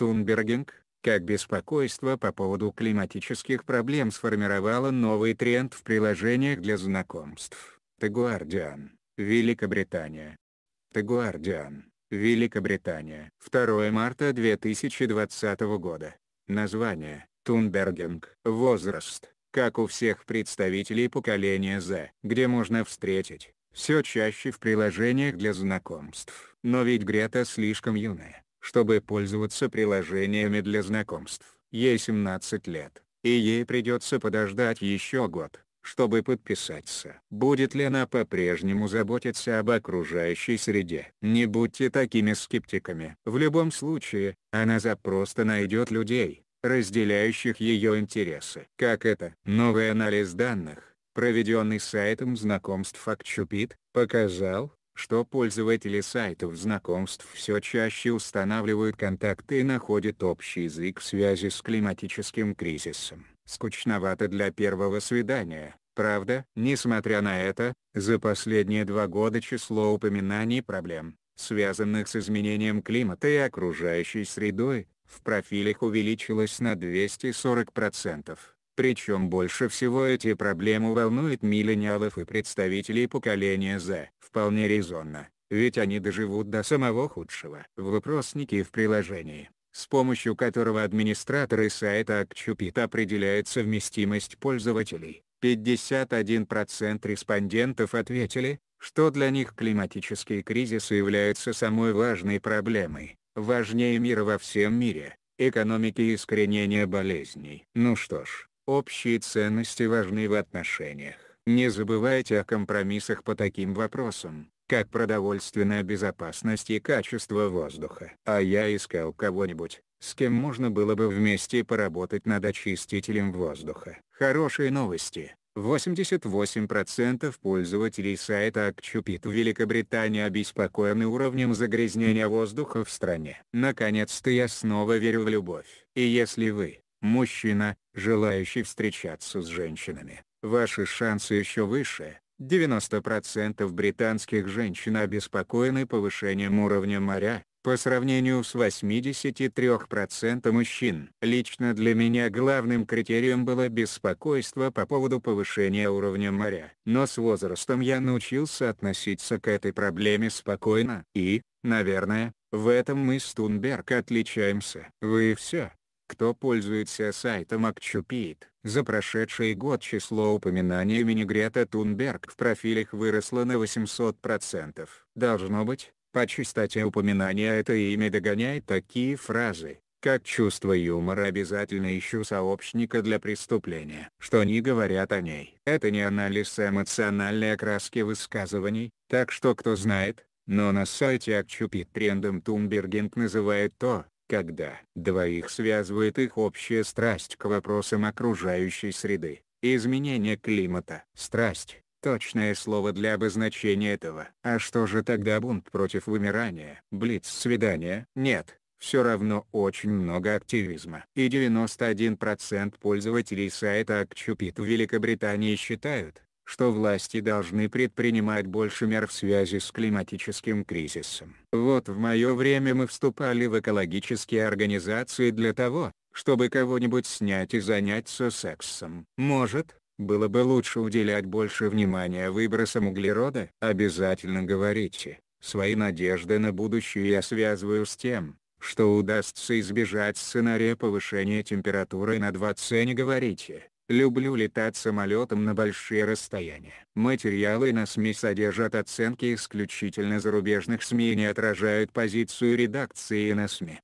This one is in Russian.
Тунбергинг, как беспокойство по поводу климатических проблем сформировало новый тренд в приложениях для знакомств. The Guardian, Великобритания. The Guardian, Великобритания. 2 марта 2020 года. Название – Тунбергинг. Возраст – как у всех представителей поколения Z, где можно встретить, все чаще в приложениях для знакомств. Но ведь Грета слишком юная чтобы пользоваться приложениями для знакомств. Ей 17 лет, и ей придется подождать еще год, чтобы подписаться. Будет ли она по-прежнему заботиться об окружающей среде? Не будьте такими скептиками. В любом случае, она запросто найдет людей, разделяющих ее интересы. Как это? Новый анализ данных, проведенный сайтом знакомств FactChupit, показал, что пользователи сайтов знакомств все чаще устанавливают контакты и находят общий язык в связи с климатическим кризисом. Скучновато для первого свидания, правда? Несмотря на это, за последние два года число упоминаний проблем, связанных с изменением климата и окружающей средой, в профилях увеличилось на 240%. Причем больше всего эти проблемы волнуют миллениалов и представителей поколения Z. Вполне резонно, ведь они доживут до самого худшего. В вопроснике в приложении, с помощью которого администраторы сайта Акчупит определяет совместимость пользователей, 51% респондентов ответили, что для них климатический кризис является самой важной проблемой, важнее мира во всем мире, экономики и искоренения болезней. Ну что ж, Общие ценности важны в отношениях. Не забывайте о компромиссах по таким вопросам, как продовольственная безопасность и качество воздуха. А я искал кого-нибудь, с кем можно было бы вместе поработать над очистителем воздуха. Хорошие новости. 88% пользователей сайта AccuPit в Великобритании обеспокоены уровнем загрязнения воздуха в стране. Наконец-то я снова верю в любовь. И если вы, Мужчина, желающий встречаться с женщинами, ваши шансы еще выше. 90% британских женщин обеспокоены повышением уровня моря, по сравнению с 83% мужчин. Лично для меня главным критерием было беспокойство по поводу повышения уровня моря. Но с возрастом я научился относиться к этой проблеме спокойно. И, наверное, в этом мы с Тунберг отличаемся. Вы все, кто пользуется сайтом Акчупит, за прошедший год число упоминаний имени Грета Тунберг в профилях выросло на 800%. Должно быть, по частоте упоминания это имя догоняет такие фразы, как чувство юмора обязательно ищу сообщника для преступления. Что они говорят о ней. Это не анализ эмоциональной окраски высказываний, так что кто знает, но на сайте Акчупит трендом Тунбергинг называет то, когда двоих связывает их общая страсть к вопросам окружающей среды, изменение климата. Страсть – точное слово для обозначения этого. А что же тогда бунт против вымирания? Блиц-свидание? Нет, все равно очень много активизма. И 91% пользователей сайта ActCupid в Великобритании считают, что власти должны предпринимать больше мер в связи с климатическим кризисом. Вот в мое время мы вступали в экологические организации для того, чтобы кого-нибудь снять и заняться сексом. Может, было бы лучше уделять больше внимания выбросам углерода. Обязательно говорите, свои надежды на будущее я связываю с тем, что удастся избежать сценария повышения температуры на 20. не говорите, Люблю летать самолетом на большие расстояния. Материалы на СМИ содержат оценки исключительно зарубежных СМИ и не отражают позицию редакции на СМИ.